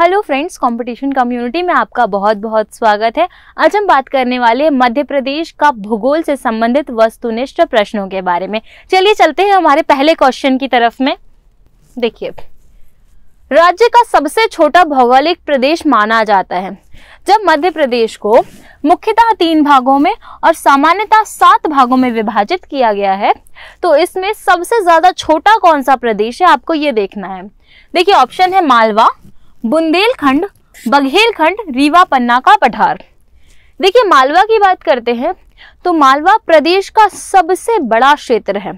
Hello friends competition community में आपका बहुत बहुत स्वागत है आज हम बात करने वाले हैं मध्य प्रदेश का भूगोल से संबंधित वस्तुनिष्ठ प्रश्नों के बारे में चलिए चलते हैं हमारे पहले क्वेश्चन की तरफ में देखिए राज्य का सबसे छोटा भौगोलिक प्रदेश माना जाता है जब मध्य प्रदेश को मुख्यतः तीन भागों में और सामान्यतः सात भागों में विभाजित किया गया है तो इसमें सबसे ज्यादा छोटा कौन सा प्रदेश है आपको ये देखना है देखिए ऑप्शन है मालवा बुंदेलखंड बघेलखंड रीवा पन्ना का पठार देखिए मालवा की बात करते हैं तो मालवा प्रदेश का सबसे बड़ा क्षेत्र है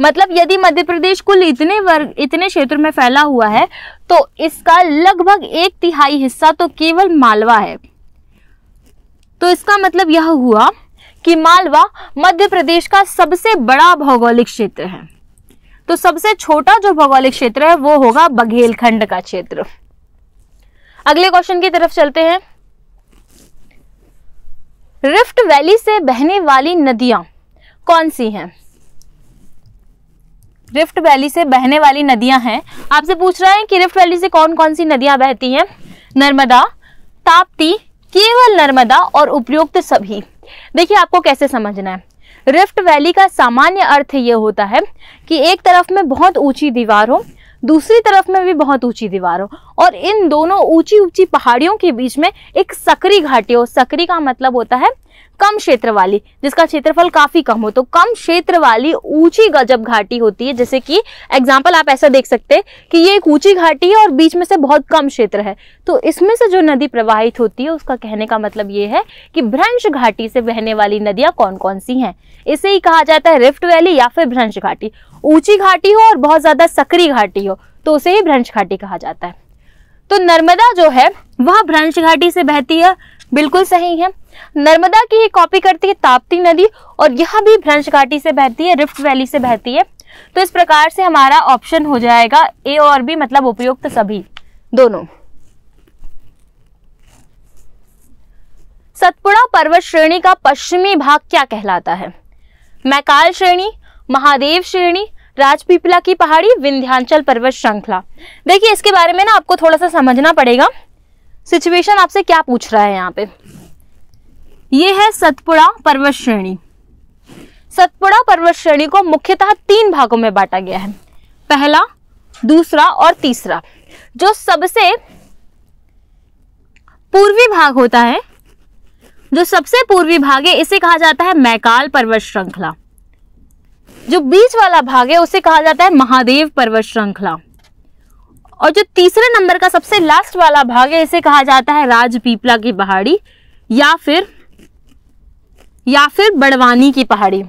मतलब यदि मध्य प्रदेश कुल इतने वर्ग इतने क्षेत्र में फैला हुआ है तो इसका लगभग एक तिहाई हिस्सा तो केवल मालवा है तो इसका मतलब यह हुआ कि मालवा मध्य प्रदेश का सबसे बड़ा भौगोलिक क्षेत्र है तो सबसे छोटा जो भौगोलिक क्षेत्र है वो होगा बघेलखंड का क्षेत्र अगले क्वेश्चन की तरफ चलते हैं रिफ्ट वैली से बहने वाली नदियां कौन सी हैं रिफ्ट वैली से बहने वाली नदियां हैं आपसे पूछ रहा है कि रिफ्ट वैली से कौन कौन सी नदियां बहती हैं नर्मदा ताप्ती केवल नर्मदा और उपयुक्त सभी देखिए आपको कैसे समझना है रिफ्ट वैली का सामान्य अर्थ यह होता है कि एक तरफ में बहुत ऊंची दीवार हो दूसरी तरफ में भी बहुत ऊंची दीवार हो और इन दोनों ऊंची ऊंची पहाड़ियों के बीच में एक सकरी घाटी हो सकरी का मतलब होता है कम क्षेत्र वाली जिसका क्षेत्रफल काफी कम हो तो कम क्षेत्र वाली ऊंची गजब घाटी होती है जैसे कि एग्जाम्पल आप ऐसा देख सकते हैं कि ये एक ऊंची घाटी है और बीच में से बहुत कम क्षेत्र है तो इसमें से जो नदी प्रवाहित होती है उसका कहने का मतलब ये है कि भ्रंश घाटी से बहने वाली नदियां कौन कौन सी हैं इसे ही कहा जाता है रिफ्ट वैली या फिर भ्रंश घाटी ऊंची घाटी हो और बहुत ज़्यादा सक्रिय घाटी हो तो उसे ही भ्रंश घाटी कहा जाता है तो नर्मदा जो है वह भ्रंश घाटी से बहती है बिल्कुल सही है नर्मदा की ये कॉपी करती है ताप्ती नदी और यह भी भ्रंश घाटी से बहती है रिफ्ट वैली से बहती है तो इस प्रकार से हमारा ऑप्शन हो जाएगा ए और बी मतलब उपयुक्त सभी दोनों सतपुड़ा पर्वत श्रेणी का पश्चिमी भाग क्या कहलाता है मैकाल श्रेणी महादेव श्रेणी राजपीपला की पहाड़ी विंध्यांचल पर्वत श्रृंखला देखिए इसके बारे में ना आपको थोड़ा सा समझना पड़ेगा सिचुएशन आपसे क्या पूछ रहा है यहाँ पे ये है सतपुड़ा पर्वत श्रेणी सतपुड़ा पर्वत श्रेणी को मुख्यतः तीन भागों में बांटा गया है पहला दूसरा और तीसरा जो सबसे पूर्वी भाग होता है जो सबसे पूर्वी भाग है इसे कहा जाता है मैकाल पर्वत श्रृंखला जो बीच वाला भाग है उसे कहा जाता है महादेव पर्वत श्रृंखला और जो तीसरे नंबर का सबसे लास्ट वाला भाग है इसे कहा जाता है राजपीपला की पहाड़ी या फिर या फिर बड़वानी की पहाड़ी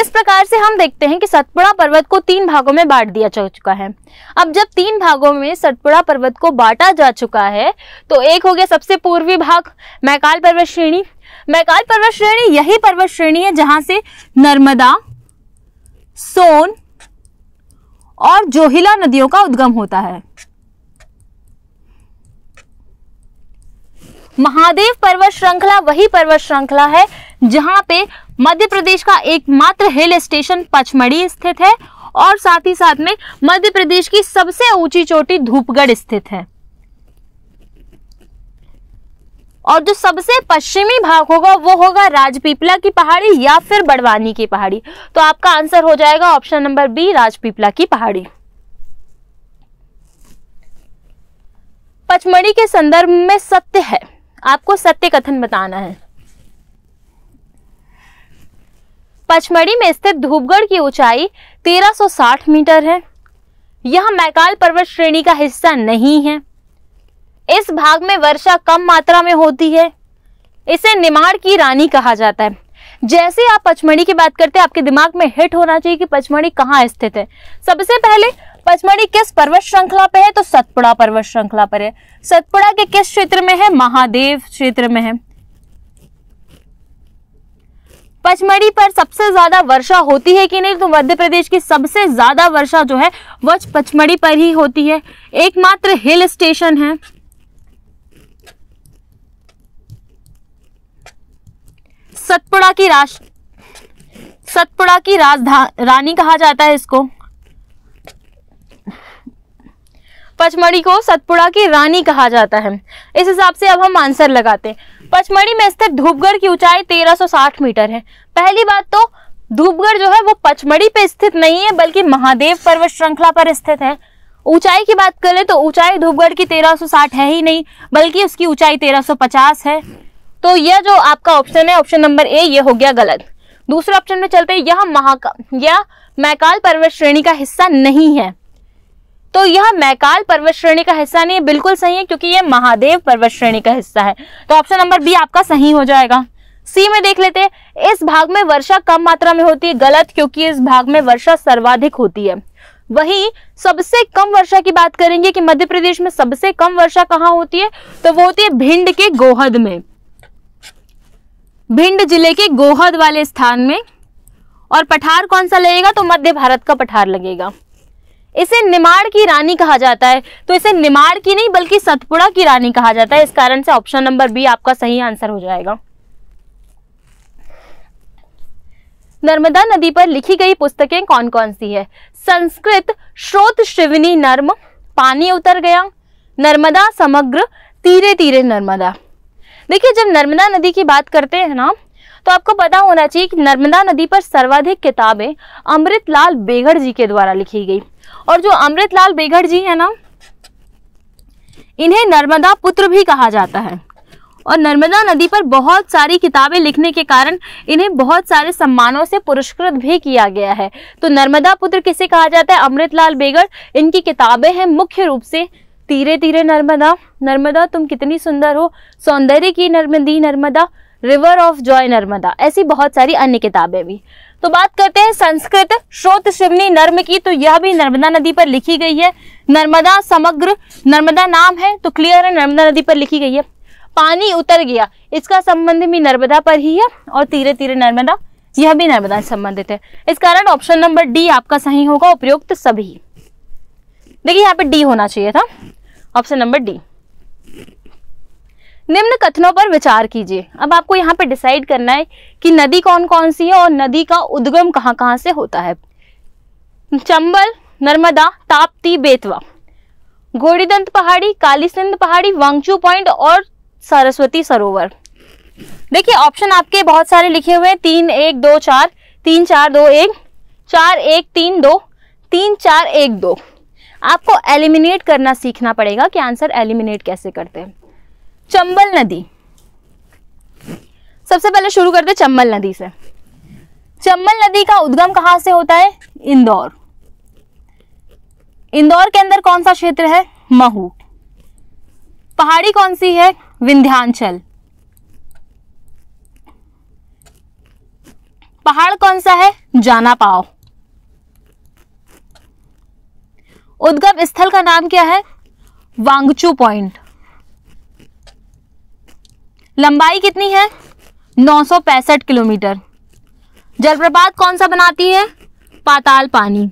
इस प्रकार से हम देखते हैं कि सतपुड़ा पर्वत को तीन भागों में बांट दिया जा चुका है अब जब तीन भागों में सतपुड़ा पर्वत को बांटा जा चुका है तो एक हो गया सबसे पूर्वी भाग मैकाल पर्वत श्रेणी मैकाल पर्वत श्रेणी यही पर्वत श्रेणी है जहां से नर्मदा सोन और जोहिला नदियों का उद्गम होता है महादेव पर्वत श्रृंखला वही पर्वत श्रृंखला है जहां पे मध्य प्रदेश का एकमात्र हिल स्टेशन पचमढ़ी स्थित है और साथ ही साथ में मध्य प्रदेश की सबसे ऊंची चोटी धूपगढ़ स्थित है और जो सबसे पश्चिमी भाग होगा वो होगा राजपीपला की पहाड़ी या फिर बड़वानी की पहाड़ी तो आपका आंसर हो जाएगा ऑप्शन नंबर बी राजपीपला की पहाड़ी पचमढ़ी के संदर्भ में सत्य है आपको सत्य कथन बताना है पचमढ़ी में स्थित धूपगढ़ की ऊंचाई 1360 मीटर है यह मैकाल पर्वत श्रेणी का हिस्सा नहीं है इस भाग में वर्षा कम मात्रा में होती है इसे निमाड़ की रानी कहा जाता है जैसे आप पचमढ़ी की बात करते हैं आपके दिमाग में हिट होना चाहिए कि पचमढ़ी कहाँ स्थित है सबसे पहले पचमढ़ी किस पर्वत श्रृंखला पर है तो सतपुड़ा पर्वत श्रृंखला पर है सतपुड़ा के किस क्षेत्र में है महादेव क्षेत्र में है पचमढ़ी पर सबसे ज्यादा वर्षा होती है कि नहीं तो मध्य प्रदेश की सबसे ज्यादा वर्षा जो है वह पचमढ़ी पर ही होती है एकमात्र हिल स्टेशन है सतपुड़ा की राष्ट्र सतपुड़ा की राजधानी रानी कहा जाता है इसको पचमढ़ी को सतपुड़ा की रानी कहा जाता है इस हिसाब से अब हम आंसर लगाते हैं पचमढ़ी में स्थित धूपगढ़ की ऊंचाई 1360 मीटर है पहली बात तो धूपगढ़ जो है वो पचमढ़ी पे स्थित नहीं है बल्कि महादेव पर्वत श्रृंखला पर स्थित है ऊंचाई की बात करें तो ऊंचाई धूपगढ़ की 1360 है ही नहीं बल्कि उसकी ऊंचाई 1350 है तो यह जो आपका ऑप्शन है ऑप्शन नंबर ए ये हो गया गलत दूसरे ऑप्शन में चलते यह महाका यह मैकाल पर्वत श्रेणी का हिस्सा नहीं है तो यह मैकाल पर्वत श्रेणी का हिस्सा नहीं है बिल्कुल सही है क्योंकि यह महादेव पर्वत श्रेणी का हिस्सा है तो ऑप्शन नंबर बी आपका सही हो जाएगा सी में देख लेते हैं इस भाग में वर्षा कम मात्रा में होती है गलत क्योंकि इस भाग में वर्षा सर्वाधिक होती है वही सबसे कम वर्षा की बात करेंगे कि मध्य प्रदेश में सबसे कम वर्षा कहाँ होती है तो वो होती है भिंड के गोहद में भिंड जिले के गोहद वाले स्थान में और पठार कौन सा लगेगा तो मध्य भारत का पठार लगेगा इसे निमाड़ की रानी कहा जाता है तो इसे निमाड़ की नहीं बल्कि सतपुड़ा की रानी कहा जाता है इस कारण से ऑप्शन नंबर बी आपका सही आंसर हो जाएगा नर्मदा नदी पर लिखी गई पुस्तकें कौन कौन सी है संस्कृत श्रोत शिवनी नर्म पानी उतर गया नर्मदा समग्र तीरे तीरे नर्मदा देखिए जब नर्मदा नदी की बात करते हैं ना तो आपको पता होना चाहिए कि नर्मदा नदी पर सर्वाधिक किताबें अमृतलाल बेगड़ जी के द्वारा लिखी गई और जो अमृतलाल बेगड़ जी है ना इन्हें नर्मदा पुत्र भी कहा जाता है और नर्मदा नदी पर बहुत सारी किताबें लिखने के कारण इन्हें बहुत सारे सम्मानों से पुरस्कृत भी किया गया है तो नर्मदा पुत्र किसे कहा जाता है अमृतलाल बेगड़ इनकी किताबें हैं मुख्य रूप से तीरे तीरे नर्मदा नर्मदा तुम कितनी सुंदर हो सौंदर्य की नर्मदी Narmada river of joy Narmada ऐसी बहुत सारी अन्य किताबें भी तो बात करते हैं संस्कृत श्रोत शिवनी नर्म की तो यह भी नर्मदा नदी पर लिखी गई है नर्मदा समग्र नर्मदा नाम है तो क्लियर है नर्मदा नदी पर लिखी गई है पानी उतर गया इसका संबंध भी नर्मदा पर ही है और तीरे तीरे नर्मदा यह भी नर्मदा से संबंधित है इस कारण ऑप्शन नंबर डी आपका सही होगा उपयुक्त सभी देखिए यहाँ पे डी होना चाहिए था ऑप्शन नंबर डी निम्न कथनों पर विचार कीजिए अब आपको यहाँ पे डिसाइड करना है कि नदी कौन कौन सी है और नदी का उद्गम कहाँ कहाँ से होता है चंबल नर्मदा ताप्ती बेतवा गोड़ीदंत पहाड़ी कालीसिंध पहाड़ी वांगचू पॉइंट और सरस्वती सरोवर देखिए ऑप्शन आपके बहुत सारे लिखे हुए हैं तीन एक दो चार तीन चार दो एक चार एक तीन दो तीन चार एक दो आपको एलिमिनेट करना सीखना पड़ेगा कि आंसर एलिमिनेट कैसे करते हैं चंबल नदी सबसे पहले शुरू करते चंबल नदी से चंबल नदी का उद्गम कहां से होता है इंदौर इंदौर के अंदर कौन सा क्षेत्र है महू पहाड़ी कौन सी है विंध्यांचल पहाड़ कौन सा है जाना पाओ उद्गम स्थल का नाम क्या है वांगचू पॉइंट लंबाई कितनी है पैंसठ किलोमीटर जलप्रपात कौन सा बनाती है पाताल पानी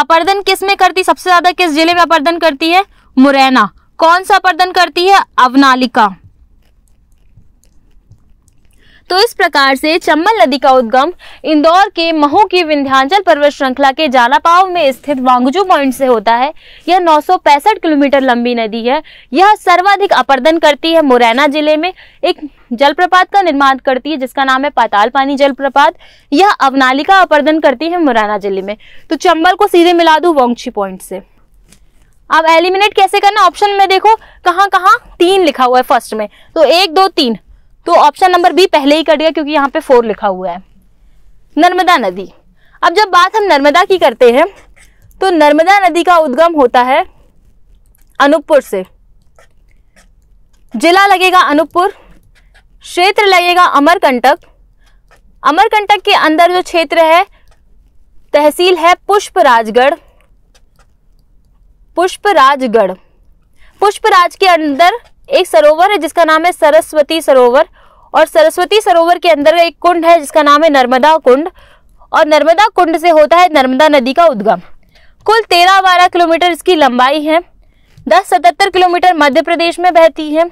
अपर्दन किस में करती सबसे ज्यादा किस जिले में अपर्दन करती है मुरैना कौन सा अपर्दन करती है अवनालिका तो इस प्रकार से चंबल नदी का उद्गम इंदौर के महू की विंध्यांचल पर्वत श्रृंखला के जालापाव में स्थित वांगजू पॉइंट से होता है यह नौ किलोमीटर लंबी नदी है यह सर्वाधिक अपर्दन करती है मुरैना जिले में एक जलप्रपात का निर्माण करती है जिसका नाम है पाताल पानी जलप्रपात यह अवनालिका अपर्दन करती है मुरैना जिले में तो चंबल को सीधे मिला दू वी पॉइंट से अब एलिमिनेट कैसे करना ऑप्शन में देखो कहाँ कहाँ तीन लिखा हुआ है फर्स्ट में तो एक दो तीन तो ऑप्शन नंबर बी पहले ही कट गया क्योंकि यहाँ पे फोर लिखा हुआ है नर्मदा नदी अब जब बात हम नर्मदा की करते हैं तो नर्मदा नदी का उद्गम होता है अनूपपुर से जिला लगेगा अनूपपुर क्षेत्र लगेगा अमरकंटक अमरकंटक के अंदर जो क्षेत्र है तहसील है पुष्पराजगढ़ पुष्पराजगढ़ पुष्पराज के अंदर एक सरोवर है जिसका नाम है सरस्वती सरोवर और सरस्वती सरोवर के अंदर एक कुंड है जिसका नाम है नर्मदा कुंड और नर्मदा कुंड से होता है नर्मदा नदी का उद्गम कुल तेरह बारह किलोमीटर इसकी लंबाई है दस सतहत्तर किलोमीटर मध्य प्रदेश में बहती है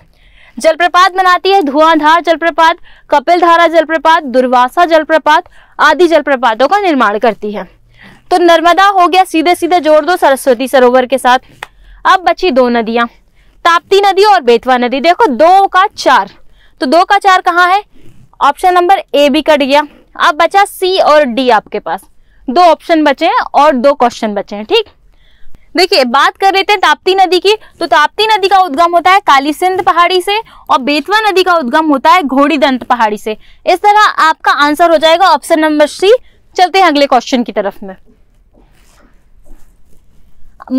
जलप्रपात बनाती है धुआंधार जलप्रपात कपिलधारा जलप्रपात दुर्वासा जलप्रपात आदि जलप्रपातों का निर्माण करती है तो नर्मदा हो गया सीधे सीधे जोड़ दो सरस्वती सरोवर के साथ अब बची दो नदियां ताप्ती नदी और बेतवा नदी देखो दो का चार तो दो का चार कहाँ है ऑप्शन नंबर ए भी कट गया अब बचा सी और डी आपके पास दो ऑप्शन बचे हैं और दो क्वेश्चन बचे हैं ठीक देखिए बात कर रहे थे ताप्ती नदी की तो ताप्ती नदी का उद्गम होता है कालीसिंध पहाड़ी से और बेतवा नदी का उद्गम होता है घोड़ी दंत पहाड़ी से इस तरह आपका आंसर हो जाएगा ऑप्शन नंबर सी चलते हैं अगले क्वेश्चन की तरफ में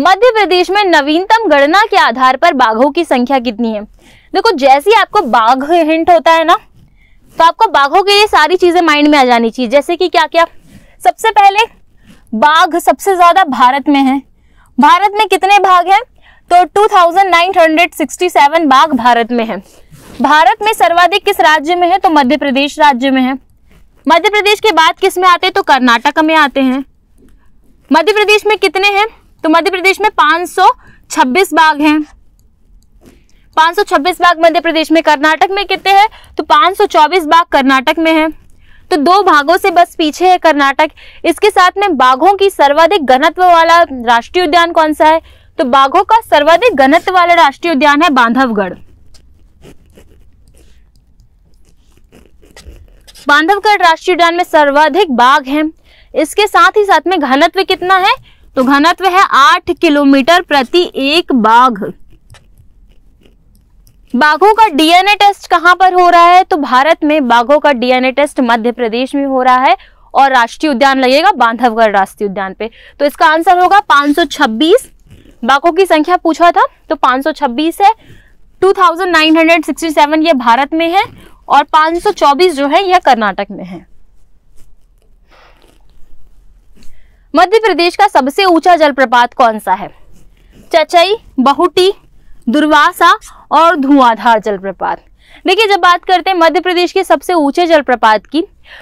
मध्य प्रदेश में नवीनतम गणना के आधार पर बाघों की संख्या कितनी है देखो जैसे ही आपको बाघ हिंट होता है ना तो आपको बाघों के ये सारी चीजें माइंड में आ जानी चाहिए जैसे कि क्या क्या सबसे पहले बाघ सबसे ज्यादा भारत में है भारत में कितने बाघ हैं तो 2967 बाघ भारत में है भारत में सर्वाधिक किस राज्य में है तो मध्य प्रदेश राज्य में है मध्य प्रदेश के बाद किस में आते हैं तो कर्नाटक में आते हैं मध्य प्रदेश में कितने हैं तो मध्य प्रदेश में 526 बाघ हैं 526 भाग मध्य प्रदेश में कर्नाटक में कितने हैं तो 524 भाग कर्नाटक में है तो दो भागों से बस पीछे है कर्नाटक इसके साथ में बाघों की सर्वाधिक घनत्व वाला राष्ट्रीय उद्यान कौन सा है तो बाघों का सर्वाधिक घनत्व वाला राष्ट्रीय उद्यान है बांधवगढ़ बांधवगढ़ राष्ट्रीय उद्यान में सर्वाधिक बाघ हैं इसके साथ ही साथ में घनत्व कितना है तो घनत्व है आठ किलोमीटर प्रति एक बाघ बाघों का डीएनए टेस्ट कहां पर हो रहा है तो भारत में बाघों का डीएनए टेस्ट मध्य प्रदेश में हो रहा है और राष्ट्रीय उद्यान लगेगा बांधवगढ़ राष्ट्रीय उद्यान पे तो इसका आंसर होगा 526 बाघों की संख्या पूछा था तो 526 है 2967 ये भारत में है और 524 जो है यह कर्नाटक में है मध्य प्रदेश का सबसे ऊंचा जलप्रपात कौन सा है चचई बहुटी दुर्वासा और धुआंधार जलप्रपात देखिए जब बात करते हैं मध्य प्रदेश के सबसे ऊंचे जलप्रपात की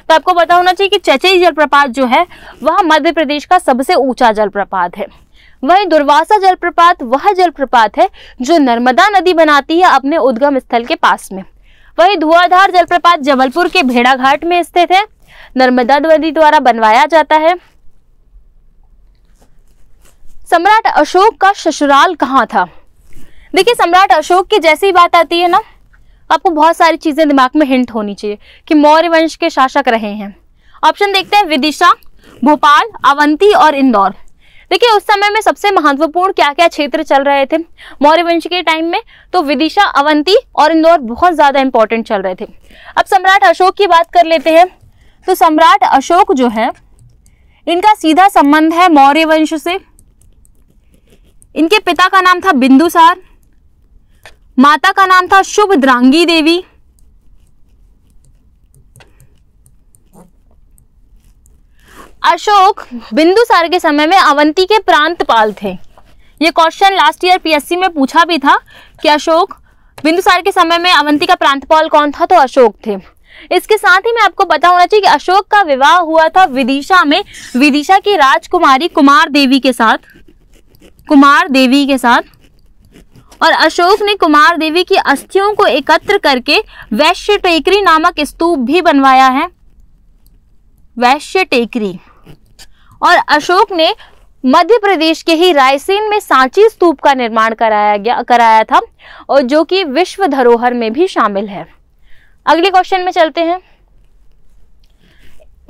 तो आपको पता होना चाहिए कि चचई जलप्रपात जो है वह मध्य प्रदेश का सबसे ऊंचा जलप्रपात है वहीं दुर्वासा जलप्रपात वह जलप्रपात है जो नर्मदा नदी बनाती है अपने उद्गम स्थल के पास में वहीं धुआंधार जलप्रपात जबलपुर के भेड़ाघाट में स्थित है नर्मदा नदी द्वारा बनवाया जाता है सम्राट अशोक का ससुराल कहाँ था देखिए सम्राट अशोक की जैसी बात आती है ना आपको बहुत सारी चीज़ें दिमाग में हिंट होनी चाहिए कि मौर्य वंश के शासक रहे हैं ऑप्शन देखते हैं विदिशा भोपाल अवंती और इंदौर देखिए उस समय में सबसे महत्वपूर्ण क्या क्या क्षेत्र चल रहे थे मौर्य वंश के टाइम में तो विदिशा अवंती और इंदौर बहुत ज़्यादा इंपॉर्टेंट चल रहे थे अब सम्राट अशोक की बात कर लेते हैं तो सम्राट अशोक जो है इनका सीधा संबंध है मौर्य वंश से इनके पिता का नाम था बिंदुसार माता का नाम था शुभ द्रांगी देवी अशोक बिंदुसार के समय में अवंती के प्रांतपाल थे ये क्वेश्चन लास्ट ईयर पीएससी में पूछा भी था कि अशोक बिंदुसार के समय में अवंती का प्रांतपाल कौन था तो अशोक थे इसके साथ ही मैं आपको बता होना चाहिए कि अशोक का विवाह हुआ था विदिशा में विदिशा की राजकुमारी कुमार देवी के साथ कुमार देवी के साथ और अशोक ने कुमार देवी की अस्थियों को एकत्र करके वैश्य टेकरी नामक स्तूप भी बनवाया है वैश्य टेकरी और अशोक ने मध्य प्रदेश के ही रायसेन में सांची स्तूप का निर्माण कराया गया कराया था और जो कि विश्व धरोहर में भी शामिल है अगले क्वेश्चन में चलते हैं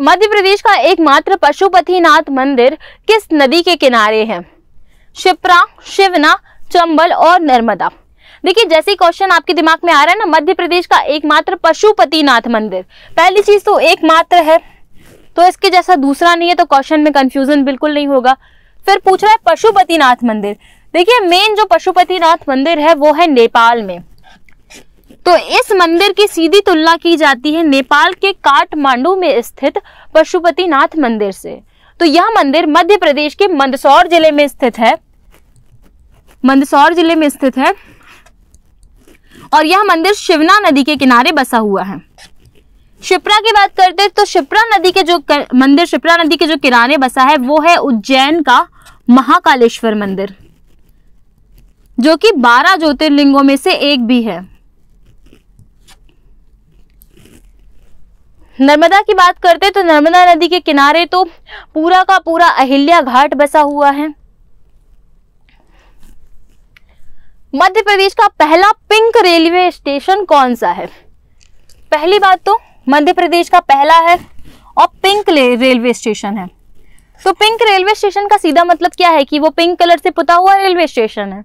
मध्य प्रदेश का एकमात्र पशुपतिनाथ मंदिर किस नदी के किनारे है शिप्रा शिवना चंबल और नर्मदा देखिए जैसे क्वेश्चन आपके दिमाग में आ रहा है ना मध्य प्रदेश का एकमात्र पशुपतिनाथ मंदिर पहली चीज तो एकमात्र है तो इसके जैसा दूसरा नहीं है तो क्वेश्चन में कंफ्यूजन बिल्कुल नहीं होगा फिर पूछ रहा है पशुपतिनाथ मंदिर देखिए मेन जो पशुपतिनाथ मंदिर है वो है नेपाल में तो इस मंदिर की सीधी तुलना की जाती है नेपाल के काठमांडू में स्थित पशुपतिनाथ मंदिर से तो यह मंदिर मध्य प्रदेश के मंदसौर जिले में स्थित है मंदसौर जिले में स्थित है और यह मंदिर शिवना नदी के किनारे बसा हुआ है शिप्रा की बात करते हैं तो शिप्रा नदी के जो कर, मंदिर शिप्रा नदी के जो किनारे बसा है वो है उज्जैन का महाकालेश्वर मंदिर जो कि 12 ज्योतिर्लिंगों में से एक भी है नर्मदा की बात करते तो नर्मदा नदी के किनारे तो पूरा का पूरा अहिल्या घाट बसा हुआ है मध्य प्रदेश का पहला पिंक रेलवे स्टेशन कौन सा है पहली बात तो मध्य प्रदेश का पहला है और पिंक रेलवे स्टेशन है तो पिंक रेलवे स्टेशन का सीधा मतलब क्या है कि वो पिंक कलर से पुता हुआ रेलवे स्टेशन है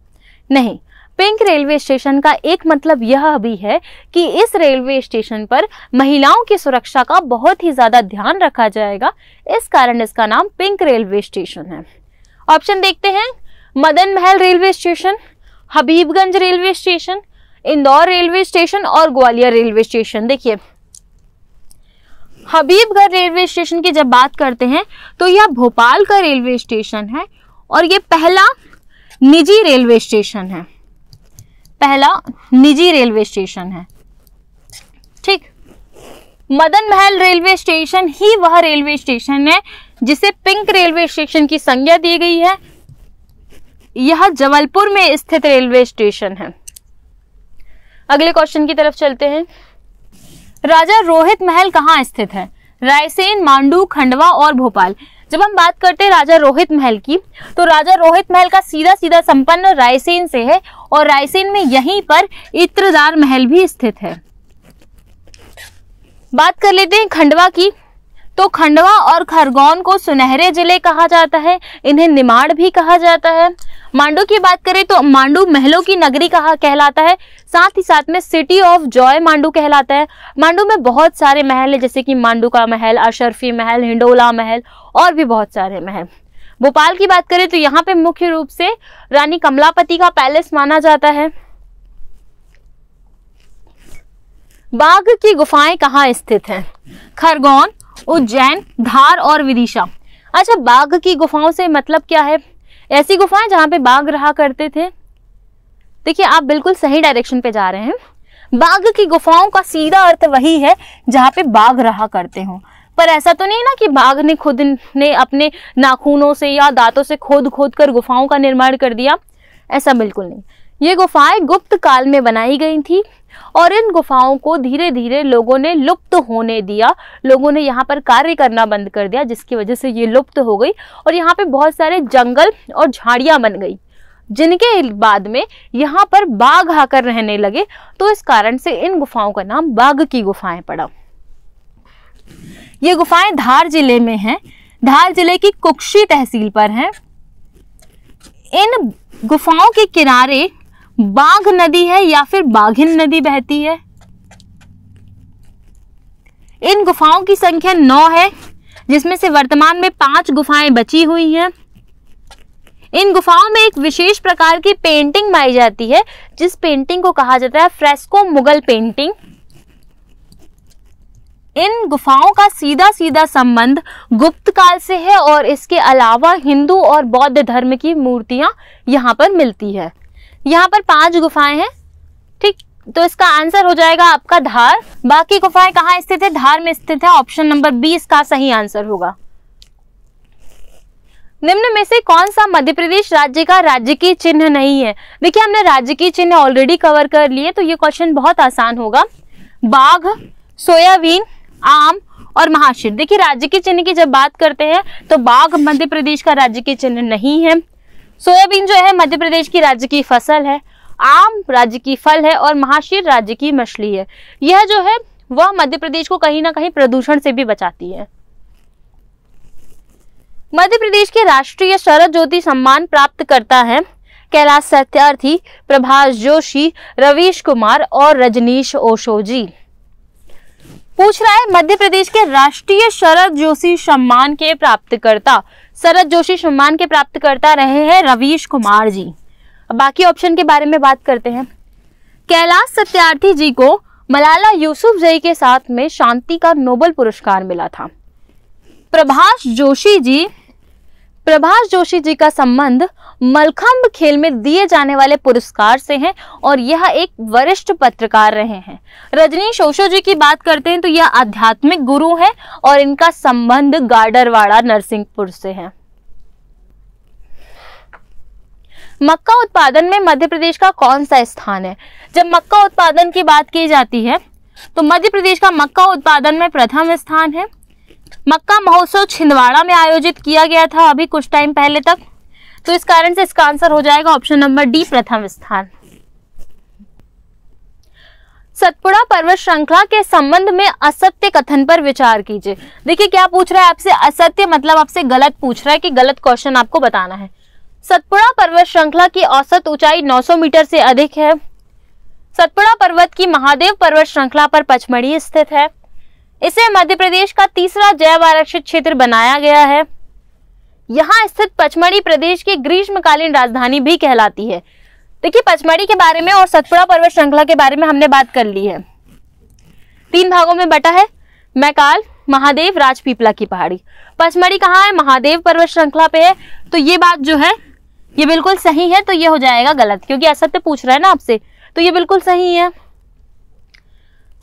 नहीं पिंक रेलवे स्टेशन का एक मतलब यह भी है कि इस रेलवे स्टेशन पर महिलाओं की सुरक्षा का बहुत ही ज़्यादा ध्यान रखा जाएगा इस कारण इसका नाम पिंक रेलवे स्टेशन है ऑप्शन देखते हैं Madan Mahal railway station Habibganj railway station Indore railway station और ग्वालियर रेलवे स्टेशन देखिए हबीबगढ़ रेलवे स्टेशन की जब बात करते हैं तो यह भोपाल का रेलवे स्टेशन है और यह पहला निजी रेलवे स्टेशन है पहला निजी रेलवे स्टेशन है ठीक मदन महल रेलवे स्टेशन ही वह रेलवे स्टेशन है जिसे पिंक रेलवे स्टेशन की संज्ञा दी गई है यह जबलपुर में स्थित रेलवे स्टेशन है अगले क्वेश्चन की तरफ चलते हैं राजा रोहित महल कहाँ स्थित है रायसेन मांडू खंडवा और भोपाल जब हम बात करते हैं राजा रोहित महल की तो राजा रोहित महल का सीधा सीधा संपन्न रायसेन से है और रायसेन में यहीं पर इत्रदार महल भी स्थित है बात कर लेते हैं खंडवा की तो खंडवा और खरगोन को सुनहरे जिले कहा जाता है इन्हें निमाड़ भी कहा जाता है मांडू की बात करें तो मांडू महलों की नगरी कहा कहलाता है साथ ही साथ में सिटी ऑफ जॉय मांडू कहलाता है मांडू में बहुत सारे महल है जैसे कि मांडू का महल अशरफी महल हिंडोला महल और भी बहुत सारे महल भोपाल की बात करें तो यहाँ पे मुख्य रूप से रानी कमलापति का पैलेस माना जाता है बाघ की गुफाएं कहाँ स्थित हैं खरगोन उज्जैन धार और विदिशा अच्छा बाघ की गुफाओं से मतलब क्या है ऐसी गुफाएं जहाँ पे बाघ रहा करते थे देखिए आप बिल्कुल सही डायरेक्शन पे जा रहे हैं बाघ की गुफाओं का सीधा अर्थ वही है जहाँ पे बाघ रहा करते हो पर ऐसा तो नहीं ना कि बाघ ने खुद ने अपने नाखूनों से या दांतों से खोद खोद कर गुफाओं का निर्माण कर दिया ऐसा बिल्कुल नहीं ये गुफाएं गुप्त काल में बनाई गई थी और इन गुफाओं को धीरे धीरे लोगों ने लुप्त होने दिया लोगों ने यहाँ पर कार्य करना बंद कर दिया जिसकी वजह से ये लुप्त हो गई और यहाँ पे बहुत सारे जंगल और झाड़ियाँ बन गई जिनके बाद में यहाँ पर बाघ आकर रहने लगे तो इस कारण से इन गुफाओं का नाम बाघ की गुफाएं पड़ा ये गुफाएं धार जिले में हैं धार जिले की कुक्षी तहसील पर हैं इन गुफाओं के किनारे बाघ नदी है या फिर बाघिन नदी बहती है इन गुफाओं की संख्या नौ है जिसमें से वर्तमान में पांच गुफाएं बची हुई हैं इन गुफाओं में एक विशेष प्रकार की पेंटिंग पाई जाती है जिस पेंटिंग को कहा जाता है फ्रेस्को मुगल पेंटिंग इन गुफाओं का सीधा सीधा संबंध गुप्त काल से है और इसके अलावा हिंदू और बौद्ध धर्म की मूर्तियां यहां पर मिलती है यहाँ पर पांच गुफाएं हैं ठीक तो इसका आंसर हो जाएगा आपका धार बाकी गुफाएं कहाँ स्थित है धार में स्थित है ऑप्शन नंबर बी इसका सही आंसर होगा निम्न में से कौन सा मध्य प्रदेश राज्य का राज्य की चिन्ह नहीं है देखिए हमने राज्य की चिन्ह ऑलरेडी कवर कर लिए तो ये क्वेश्चन बहुत आसान होगा बाघ सोयाबीन आम और महाशीर देखिए राज्य के चिन्ह की जब बात करते हैं तो बाघ मध्य प्रदेश का राज्य के चिन्ह नहीं है सोयाबीन जो है मध्य प्रदेश की राज्य की फसल है आम राज्य की फल है और महाशीर राज्य की मछली है यह जो है वह मध्य प्रदेश को कहीं ना कहीं प्रदूषण से भी बचाती है मध्य प्रदेश के राष्ट्रीय शरद ज्योति सम्मान प्राप्त करता है कैलाश सत्यार्थी प्रभाष जोशी रवीश कुमार और रजनीश ओशो जी पूछ रहा है मध्य प्रदेश के राष्ट्रीय शरद जोशी सम्मान के प्राप्तकर्ता शरद जोशी सम्मान के प्राप्तकर्ता रहे हैं रवीश कुमार जी बाकी ऑप्शन के बारे में बात करते हैं कैलाश सत्यार्थी जी को मलाला यूसुफ जई के साथ में शांति का नोबल पुरस्कार मिला था प्रभाष जोशी जी प्रभाष जोशी जी का संबंध मलखम्ब खेल में दिए जाने वाले पुरस्कार से हैं और यह एक वरिष्ठ पत्रकार रहे हैं रजनीश ओशो जी की बात करते हैं तो यह आध्यात्मिक गुरु हैं और इनका संबंध गाडरवाड़ा नरसिंहपुर से है मक्का उत्पादन में मध्य प्रदेश का कौन सा स्थान है जब मक्का उत्पादन की बात की जाती है तो मध्य प्रदेश का मक्का उत्पादन में प्रथम स्थान है मक्का महोत्सव छिंदवाड़ा में आयोजित किया गया था अभी कुछ टाइम पहले तक तो इस कारण से इसका आंसर हो जाएगा ऑप्शन नंबर डी प्रथम स्थान सतपुड़ा पर्वत श्रृंखला के संबंध में असत्य कथन पर विचार कीजिए देखिए क्या पूछ रहा है आपसे असत्य मतलब आपसे गलत पूछ रहा है कि गलत क्वेश्चन आपको बताना है सतपुड़ा पर्वत श्रृंखला की औसत ऊंचाई 900 मीटर से अधिक है सतपुड़ा पर्वत की महादेव पर्वत श्रृंखला पर पचमढ़ी स्थित है इसे मध्य प्रदेश का तीसरा जैव आरक्षित क्षेत्र बनाया गया है यहाँ स्थित पचमढ़ी प्रदेश की ग्रीष्मकालीन राजधानी भी कहलाती है देखिए पचमढ़ी के बारे में और सतपुड़ा पर्वत श्रृंखला के बारे में हमने बात कर ली है तीन भागों में बटा है मैकाल महादेव राजपीपला की पहाड़ी पचमढ़ी कहाँ है महादेव पर्वत श्रृंखला पे है तो ये बात जो है ये बिल्कुल सही है तो ये हो जाएगा गलत क्योंकि असत्य पूछ रहा है ना आपसे तो ये बिल्कुल सही है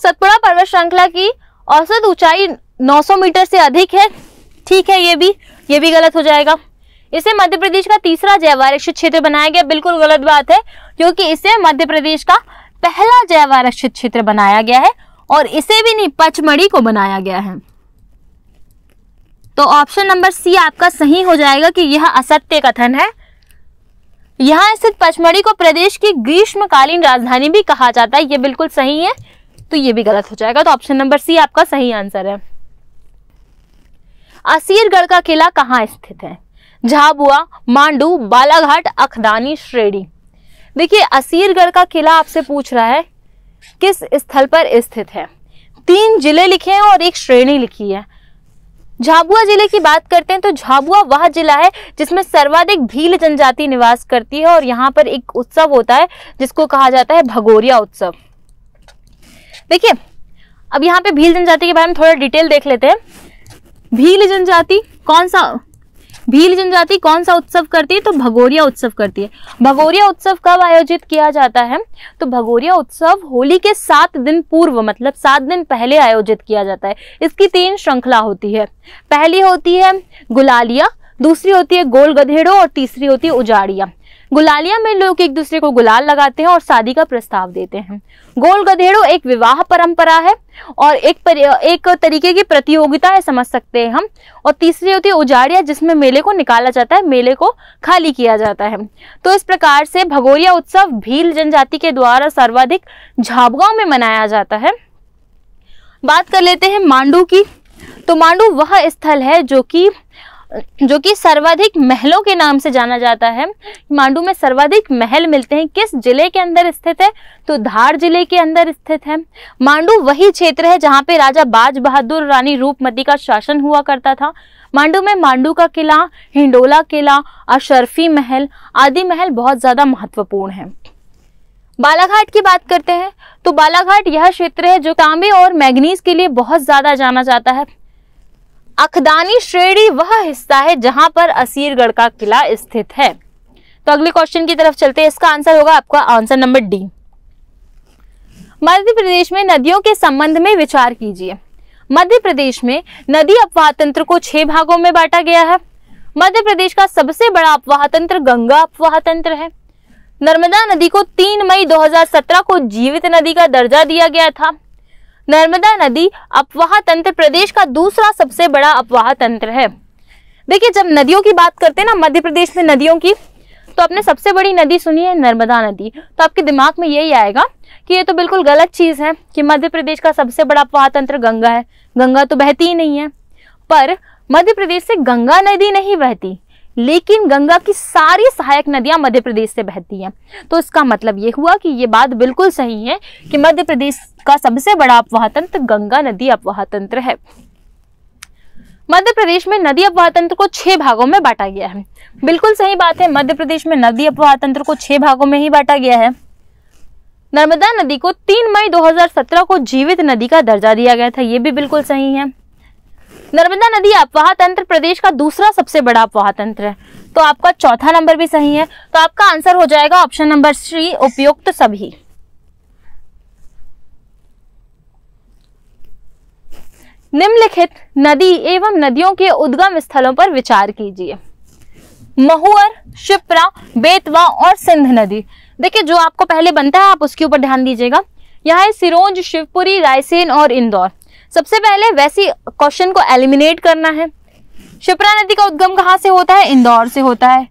सतपुड़ा पर्वत श्रृंखला की औसत ऊंचाई 900 मीटर से अधिक है ठीक है ये भी ये भी गलत हो जाएगा इसे मध्य प्रदेश का तीसरा जैव आरक्षित क्षेत्र बनाया गया बिल्कुल गलत बात है क्योंकि इसे मध्य प्रदेश का पहला जैव आरक्षित क्षेत्र बनाया गया है और इसे भी नहीं पचमढ़ी को बनाया गया है तो ऑप्शन नंबर सी आपका सही हो जाएगा कि यह असत्य कथन है यहां स्थित पचमढ़ी को प्रदेश की ग्रीष्मकालीन राजधानी भी कहा जाता है ये बिल्कुल सही है तो ये भी गलत हो जाएगा तो ऑप्शन नंबर सी आपका सही आंसर है असीरगढ़ का किला कहाँ स्थित है झाबुआ मांडू बालाघाट अखदानी श्रेणी देखिए असीरगढ़ का किला आपसे पूछ रहा है किस स्थल पर स्थित है तीन जिले लिखे हैं और एक श्रेणी लिखी है झाबुआ जिले की बात करते हैं तो झाबुआ वह जिला है जिसमें सर्वाधिक भील जनजाति निवास करती है और यहाँ पर एक उत्सव होता है जिसको कहा जाता है भगोरिया उत्सव देखिए अब यहाँ पे भील जनजाति के बारे में थोड़ा डिटेल देख लेते हैं भील जनजाति कौन सा भील जनजाति कौन सा उत्सव करती है तो भगोरिया उत्सव करती है भगोरिया उत्सव कब आयोजित किया जाता है तो भगोरिया उत्सव होली के सात दिन पूर्व मतलब सात दिन पहले आयोजित किया जाता है इसकी तीन श्रृंखला होती है पहली होती है गुलालिया दूसरी होती है गोल गधेड़ो और तीसरी होती है उजाड़िया गुलालिया में लोग एक दूसरे को गुलाल लगाते हैं और शादी का प्रस्ताव देते हैं गोल गधेड़ो एक विवाह परंपरा है और एक पर, एक तरीके की प्रतियोगिता है समझ सकते हैं हम और तीसरी होती है उजाड़िया जिसमें मेले को निकाला जाता है मेले को खाली किया जाता है तो इस प्रकार से भगोरिया उत्सव भील जनजाति के द्वारा सर्वाधिक झाबगांव में मनाया जाता है बात कर लेते हैं मांडू की तो मांडू वह स्थल है जो कि जो कि सर्वाधिक महलों के नाम से जाना जाता है मांडू में सर्वाधिक महल मिलते हैं किस जिले के अंदर स्थित है तो धार जिले के अंदर स्थित है मांडू वही क्षेत्र है जहाँ पे राजा बाज बहादुर रानी रूपमती का शासन हुआ करता था मांडू में मांडू का किला हिंडोला किला अशरफी महल आदि महल बहुत ज़्यादा महत्वपूर्ण है बालाघाट की बात करते हैं तो बालाघाट यह क्षेत्र है जो तांबे और मैग्नीज के लिए बहुत ज़्यादा जाना जाता है अखदानी श्रेणी वह हिस्सा है जहां पर असीरगढ़ का किला स्थित है तो अगले क्वेश्चन की तरफ चलते हैं इसका आंसर होगा आपका answer number D Madhya Pradesh में नदियों के संबंध में विचार कीजिए मध्य प्रदेश में नदी अपवाह तंत्र को छह भागों में बांटा गया है मध्य प्रदेश का सबसे बड़ा अपवाह तंत्र गंगा अपवाह तंत्र है नर्मदा नदी को 3 मई 2017 को जीवित नदी का दर्जा दिया गया था नर्मदा नदी अपवाह तंत्र प्रदेश का दूसरा सबसे बड़ा अपवाह तंत्र है देखिए जब नदियों की बात करते हैं ना मध्य प्रदेश में नदियों की तो आपने सबसे बड़ी नदी सुनी है नर्मदा नदी तो आपके दिमाग में यही आएगा कि ये तो बिल्कुल गलत चीज़ है कि मध्य प्रदेश का सबसे बड़ा अपवाह तंत्र गंगा है गंगा तो बहती ही नहीं है पर मध्य प्रदेश से गंगा नदी नहीं बहती लेकिन गंगा की सारी सहायक नदियां मध्य प्रदेश से बहती हैं तो इसका मतलब ये हुआ कि ये बात बिल्कुल सही है कि मध्य प्रदेश का सबसे बड़ा अपवाह तंत्र गंगा नदी अपवाह तंत्र है मध्य प्रदेश में नदी अपवाह तंत्र को छह भागों में बांटा गया है बिल्कुल सही बात है मध्य प्रदेश में नदी अपवाह तंत्र को छह भागों में ही बांटा गया है नर्मदा नदी को 3 मई 2017 को जीवित नदी का दर्जा दिया गया था ये भी बिल्कुल सही है नर्मदा नदी अपवाह तंत्र प्रदेश का दूसरा सबसे बड़ा अपवाह तंत्र है तो आपका चौथा नंबर भी सही है तो आपका आंसर हो जाएगा ऑप्शन नंबर सी उपयुक्त सभी निम्नलिखित नदी एवं नदियों के उद्गम स्थलों पर विचार कीजिए महुअर शिप्रा बेतवा और सिंध नदी देखिए जो आपको पहले बनता है आप उसके ऊपर ध्यान दीजिएगा यहाँ है सिरोंज शिवपुरी रायसेन और इंदौर सबसे पहले वैसी क्वेश्चन को एलिमिनेट करना है शिप्रा नदी का उद्गम कहाँ से होता है इंदौर से होता है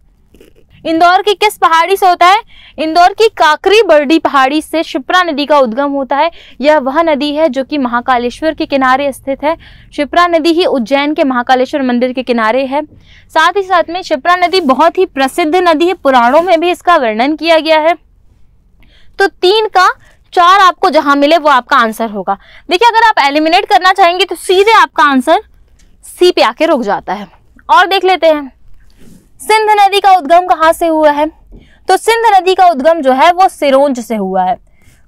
इंदौर की किस पहाड़ी से होता है इंदौर की काकरी बर्डी पहाड़ी से शिप्रा नदी का उद्गम होता है यह वह नदी है जो कि महाकालेश्वर के किनारे स्थित है शिप्रा नदी ही उज्जैन के महाकालेश्वर मंदिर के किनारे है साथ ही साथ में शिप्रा नदी बहुत ही प्रसिद्ध नदी है पुराणों में भी इसका वर्णन किया गया है तो तीन का चार आपको जहां मिले वो आपका आंसर होगा देखिए अगर आप एलिमिनेट करना चाहेंगे तो सीधे आपका आंसर सी पे आके रुक जाता है और देख लेते हैं सिंध नदी का उद्गम कहाँ से हुआ है तो सिंध नदी का उद्गम जो है वो सिरोंज से हुआ है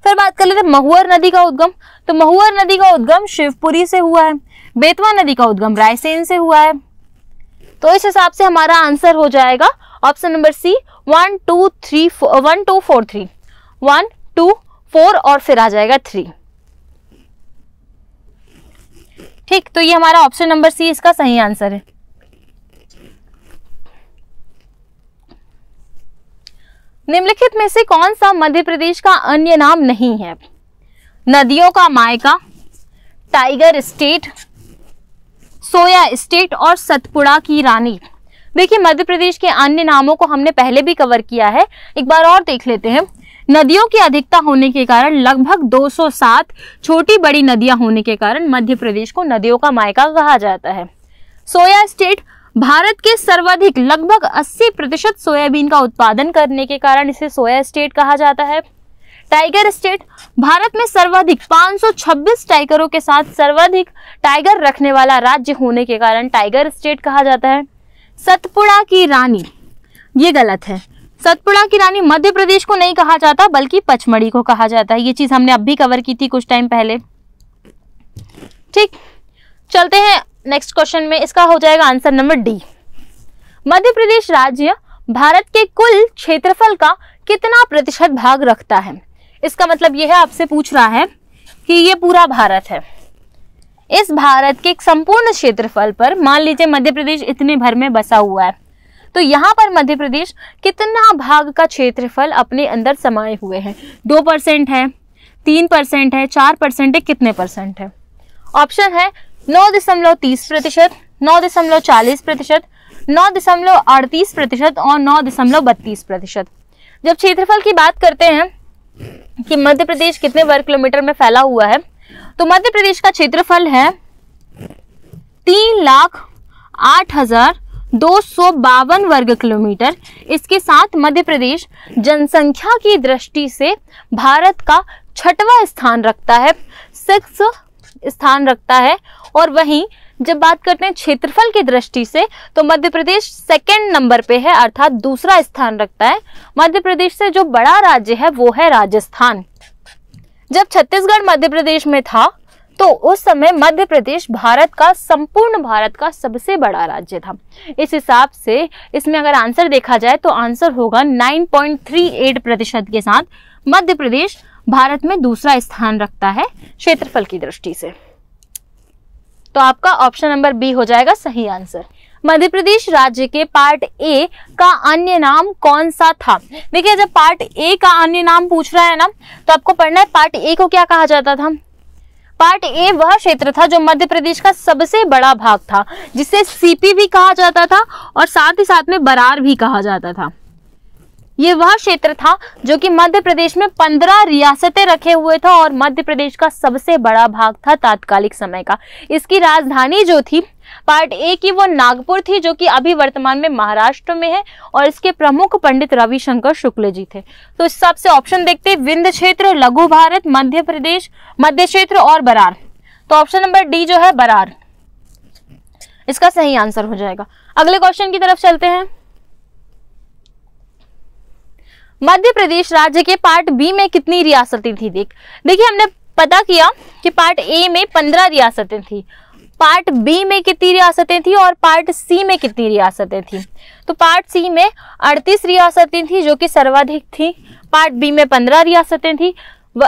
फिर बात कर लेते महुअर नदी का उद्गम तो महुअर नदी का उद्गम शिवपुरी से हुआ है बेतवा नदी का उद्गम रायसेन से हुआ है तो इस हिसाब से हमारा आंसर हो जाएगा option number C one two three one two four three one two four और फिर आ जाएगा थ्री ठीक तो ये हमारा ऑप्शन नंबर सी इसका सही आंसर है निम्नलिखित में से कौन सा मध्य प्रदेश का अन्य नाम नहीं है नदियों का मायका टाइगर स्टेट सोया स्टेट और सतपुड़ा की रानी देखिए मध्य प्रदेश के अन्य नामों को हमने पहले भी कवर किया है एक बार और देख लेते हैं नदियों की अधिकता होने के कारण लगभग 207 छोटी बड़ी नदियां होने के कारण मध्य प्रदेश को नदियों का मायका कहा जाता है सोया स्टेट भारत के सर्वाधिक लगभग 80 प्रतिशत सोयाबीन का उत्पादन करने के कारण इसे सोया स्टेट कहा जाता है टाइगर स्टेट भारत में सर्वाधिक 526 टाइगरों के साथ सर्वाधिक टाइगर रखने वाला राज्य होने के कारण टाइगर स्टेट कहा जाता है सतपुड़ा की रानी ये गलत है सतपुड़ा की रानी मध्य प्रदेश को नहीं कहा जाता बल्कि पचमढ़ी को कहा जाता है ये चीज हमने अब भी कवर की थी कुछ टाइम पहले ठीक चलते हैं नेक्स्ट क्वेश्चन में इसका हो जाएगा answer number D Madhya Pradesh राज्य भारत के कुल क्षेत्रफल का कितना प्रतिशत भाग रखता है इसका मतलब यह है आपसे पूछ रहा है कि ये पूरा भारत है इस भारत के संपूर्ण क्षेत्रफल पर मान लीजिए मध्य प्रदेश इतने भर में बसा हुआ है तो यहाँ पर मध्य प्रदेश कितना भाग का क्षेत्रफल अपने अंदर समाये हुए हैं दो परसेंट है तीन परसेंट है चार परसेंट है कितने परसेंट है ऑप्शन है नौ दशमलव तीस प्रतिशत नौ दशमलव चालीस प्रतिशत नौ दशमलव अड़तीस प्रतिशत और नौ दशमलव बत्तीस प्रतिशत जब क्षेत्रफल की बात करते हैं कि मध्य प्रदेश कितने वर्ग किलोमीटर में फैला हुआ है तो मध्य प्रदेश का क्षेत्रफल है तीन लाख आठ हजार दो सौ बावन वर्ग किलोमीटर इसके साथ मध्य प्रदेश जनसंख्या की दृष्टि से भारत का छठवां स्थान रखता है सिक्स स्थान रखता है और वहीं जब बात करते हैं क्षेत्रफल की दृष्टि से तो मध्य प्रदेश सेकंड नंबर पे है अर्थात दूसरा स्थान रखता है मध्य प्रदेश से जो बड़ा राज्य है वो है राजस्थान जब छत्तीसगढ़ मध्य प्रदेश में था तो उस समय मध्य प्रदेश भारत का संपूर्ण भारत का सबसे बड़ा राज्य था इस हिसाब से इसमें अगर आंसर देखा जाए तो आंसर होगा 9.38 प्रतिशत के साथ मध्य प्रदेश भारत में दूसरा स्थान रखता है क्षेत्रफल की दृष्टि से तो आपका ऑप्शन नंबर बी हो जाएगा सही आंसर मध्य प्रदेश राज्य के पार्ट ए का अन्य नाम कौन सा था देखिए जब पार्ट ए का अन्य नाम पूछ रहा है ना तो आपको पढ़ना है पार्ट ए को क्या कहा जाता था पार्ट ए वह क्षेत्र था जो मध्य प्रदेश का सबसे बड़ा भाग था जिसे सीपी भी कहा जाता था और साथ ही साथ में बरार भी कहा जाता था ये वह क्षेत्र था जो कि मध्य प्रदेश में पंद्रह रियासतें रखे हुए था और मध्य प्रदेश का सबसे बड़ा भाग था तात्कालिक समय का इसकी राजधानी जो थी पार्ट ए की वो नागपुर थी जो कि अभी वर्तमान में महाराष्ट्र में है और इसके प्रमुख पंडित रविशंकर शुक्ल जी थे तो इस हिसाब से ऑप्शन देखते हैं विंध्य क्षेत्र लघु भारत मध्य प्रदेश मध्य क्षेत्र और बरार तो ऑप्शन नंबर डी जो है बरार इसका सही आंसर हो जाएगा अगले क्वेश्चन की तरफ चलते हैं मध्य प्रदेश राज्य के पार्ट बी में कितनी रियासतें थी देख देखिए हमने पता किया कि पार्ट ए में पंद्रह रियासतें थी पार्ट बी में कितनी रियासतें थी और पार्ट सी में कितनी रियासतें थी तो पार्ट सी में अड़तीस रियासतें थी जो कि सर्वाधिक थी पार्ट बी में पंद्रह रियासतें थी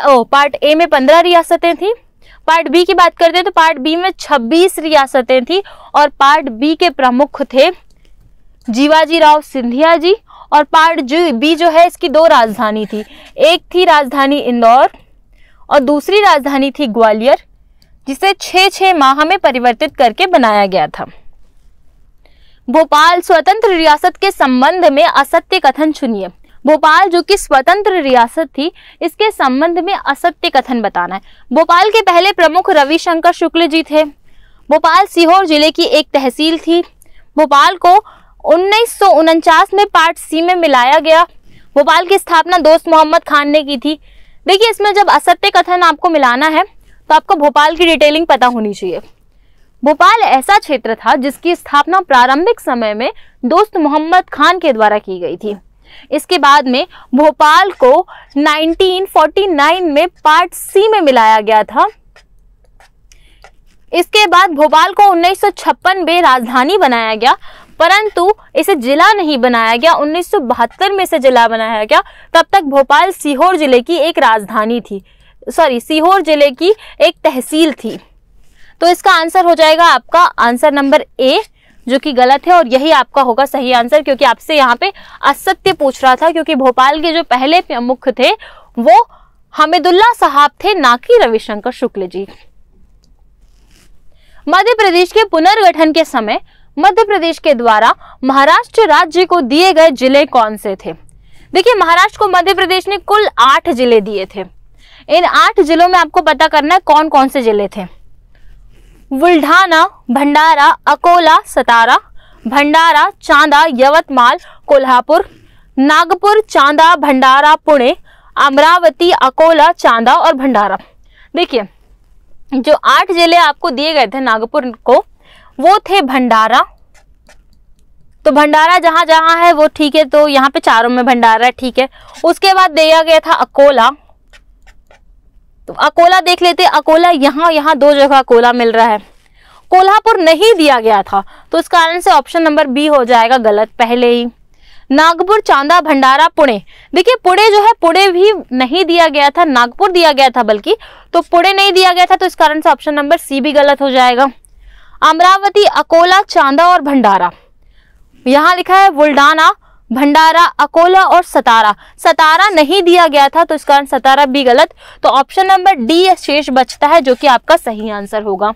ओ पार्ट ए में पंद्रह रियासतें थी पार्ट बी की बात करते हैं तो पार्ट बी में छब्बीस रियासतें थी और पार्ट बी के प्रमुख थे जीवाजी राव सिंधिया जी और पार्ट जो बी जो है इसकी दो राजधानी थी एक थी राजधानी इंदौर और दूसरी राजधानी थी ग्वालियर जिसे छः छः माह में परिवर्तित करके बनाया गया था भोपाल स्वतंत्र रियासत के संबंध में असत्य कथन चुनिए भोपाल जो कि स्वतंत्र रियासत थी इसके संबंध में असत्य कथन बताना है भोपाल के पहले प्रमुख रविशंकर शुक्ल जी थे भोपाल सीहोर जिले की एक तहसील थी भोपाल को उन्नीस में पार्ट सी में मिलाया गया भोपाल की स्थापना दोस्त मोहम्मद खान ने की थी देखिए इसमें जब असत्य कथन आपको मिलाना है तो आपको भोपाल की डिटेलिंग पता होनी चाहिए भोपाल ऐसा क्षेत्र था जिसकी स्थापना प्रारंभिक समय में दोस्त मोहम्मद खान के द्वारा की गई थी इसके बाद में भोपाल को 1949 में पार्ट सी में मिलाया गया था इसके बाद भोपाल को उन्नीस में राजधानी बनाया गया परंतु इसे जिला नहीं बनाया गया उन्नीस में इसे जिला बनाया गया तब तक भोपाल सीहोर जिले की एक राजधानी थी सॉरी सीहोर जिले की एक तहसील थी तो इसका आंसर हो जाएगा आपका आंसर नंबर ए जो कि गलत है और यही आपका होगा सही आंसर क्योंकि आपसे यहाँ पे असत्य पूछ रहा था क्योंकि भोपाल के जो पहले प्रमुख थे वो हमिदुल्ला साहब थे ना कि रविशंकर शुक्ल जी मध्य प्रदेश के पुनर्गठन के समय मध्य प्रदेश के द्वारा महाराष्ट्र राज्य को दिए गए जिले कौन से थे देखिए महाराष्ट्र को मध्य प्रदेश ने कुल आठ जिले दिए थे इन आठ जिलों में आपको पता करना है कौन कौन से जिले थे बुल्ढाना भंडारा अकोला सतारा भंडारा चांदा यवतमाल कोल्हापुर नागपुर चांदा भंडारा पुणे अमरावती अकोला चांदा और भंडारा देखिए जो आठ जिले आपको दिए गए थे नागपुर को वो थे भंडारा तो भंडारा जहां जहां है वो ठीक है तो यहाँ पे चारों में भंडारा है ठीक है उसके बाद दिया गया था अकोला तो अकोला देख लेते अकोला यहाँ यहाँ दो जगह अकोला मिल रहा है कोल्हापुर नहीं दिया गया था तो इस कारण से ऑप्शन नंबर बी हो जाएगा गलत पहले ही नागपुर चांदा भंडारा पुणे देखिए पुणे जो है पुणे भी नहीं दिया गया था नागपुर दिया गया था बल्कि तो पुणे नहीं दिया गया था तो इस कारण से ऑप्शन नंबर सी भी गलत हो जाएगा अमरावती अकोला चांदा और भंडारा यहाँ लिखा है बुल्डाना भंडारा अकोला और सतारा सतारा नहीं दिया गया था तो इस कारण सतारा भी गलत तो ऑप्शन नंबर डी शेष बचता है जो कि आपका सही आंसर होगा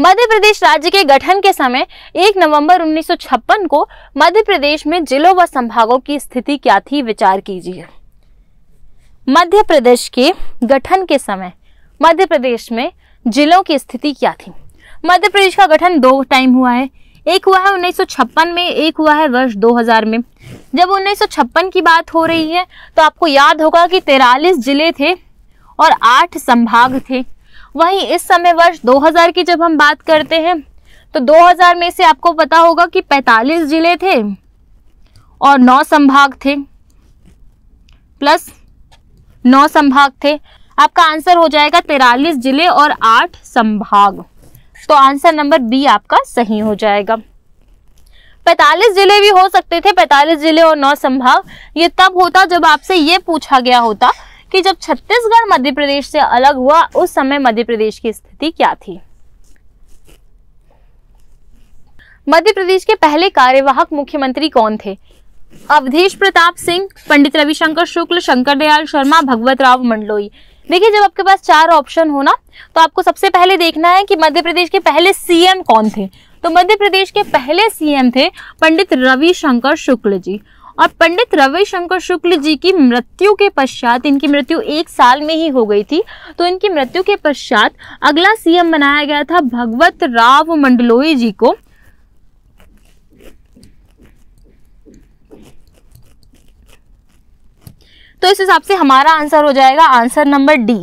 मध्य प्रदेश राज्य के गठन के समय 1 नवंबर 1956 को मध्य प्रदेश में जिलों व संभागों की स्थिति क्या थी विचार कीजिए मध्य प्रदेश के गठन के समय मध्य प्रदेश में जिलों की स्थिति क्या थी मध्य प्रदेश का गठन दो टाइम हुआ है एक हुआ है उन्नीस में एक हुआ है वर्ष 2000 में जब उन्नीस की बात हो रही है तो आपको याद होगा कि तेरालीस जिले थे और आठ संभाग थे वहीं इस समय वर्ष 2000 की जब हम बात करते हैं तो 2000 में से आपको पता होगा कि 45 जिले थे और नौ संभाग थे प्लस नौ संभाग थे आपका आंसर हो जाएगा तेरालीस जिले और आठ संभाग तो आंसर नंबर बी आपका सही हो जाएगा पैतालीस जिले भी हो सकते थे पैतालीस जिले और नौ संभाग ये तब होता जब आपसे ये पूछा गया होता कि जब छत्तीसगढ़ मध्य प्रदेश से अलग हुआ उस समय मध्य प्रदेश की स्थिति क्या थी मध्य प्रदेश के पहले कार्यवाहक मुख्यमंत्री कौन थे अवधेश प्रताप सिंह पंडित रविशंकर शुक्ल शंकर दयाल शर्मा भगवत राव मंडलोई देखिए जब आपके पास चार ऑप्शन हो ना तो आपको सबसे पहले देखना है कि मध्य प्रदेश के पहले सीएम कौन थे तो मध्य प्रदेश के पहले सीएम थे पंडित रविशंकर शुक्ल जी और पंडित रविशंकर शुक्ल जी की मृत्यु के पश्चात इनकी मृत्यु एक साल में ही हो गई थी तो इनकी मृत्यु के पश्चात अगला सीएम बनाया गया था भगवत राव मंडलोई जी को तो इस हिसाब से हमारा आंसर हो जाएगा answer number D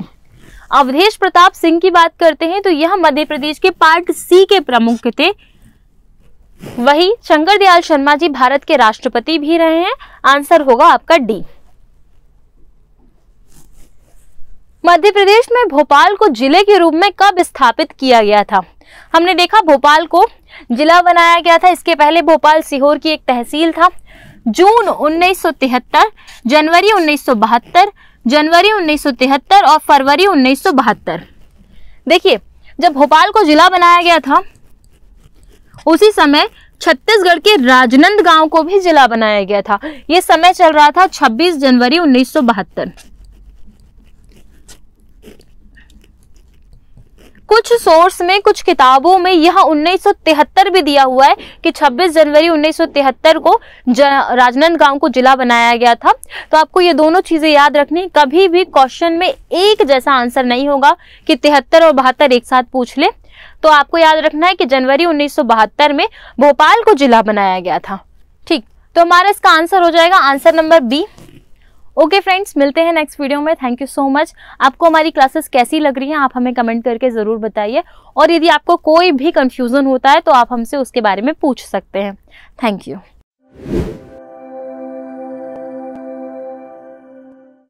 Avdhesh Pratap Singh की बात करते हैं तो यह मध्य प्रदेश के पार्ट सी के प्रमुख थे वही शंकर दयाल शर्मा जी भारत के राष्ट्रपति भी रहे हैं आंसर होगा आपका डी मध्य प्रदेश में भोपाल को जिले के रूप में कब स्थापित किया गया था हमने देखा भोपाल को जिला बनाया गया था इसके पहले भोपाल सीहोर की एक तहसील था जून 1973, जनवरी 1972, जनवरी 1973 और फरवरी 1972। देखिए जब भोपाल को जिला बनाया गया था उसी समय छत्तीसगढ़ के राजनंद गांव को भी जिला बनाया गया था ये समय चल रहा था 26 जनवरी उन्नीस कुछ सोर्स में कुछ किताबों में यह 1973 भी दिया हुआ है कि 26 जनवरी 1973 को राजनंद गांव को जिला बनाया गया था तो आपको ये दोनों चीजें याद रखनी कभी भी क्वेश्चन में एक जैसा आंसर नहीं होगा कि तिहत्तर और बहत्तर एक साथ पूछ ले तो आपको याद रखना है कि जनवरी उन्नीस में भोपाल को जिला बनाया गया था ठीक तो हमारा इसका आंसर हो जाएगा answer number B okay friends मिलते हैं नेक्स्ट वीडियो में थैंक यू सो मच आपको हमारी क्लासेस कैसी लग रही हैं आप हमें कमेंट करके ज़रूर बताइए और यदि आपको कोई भी कन्फ्यूज़न होता है तो आप हमसे उसके बारे में पूछ सकते हैं थैंक यू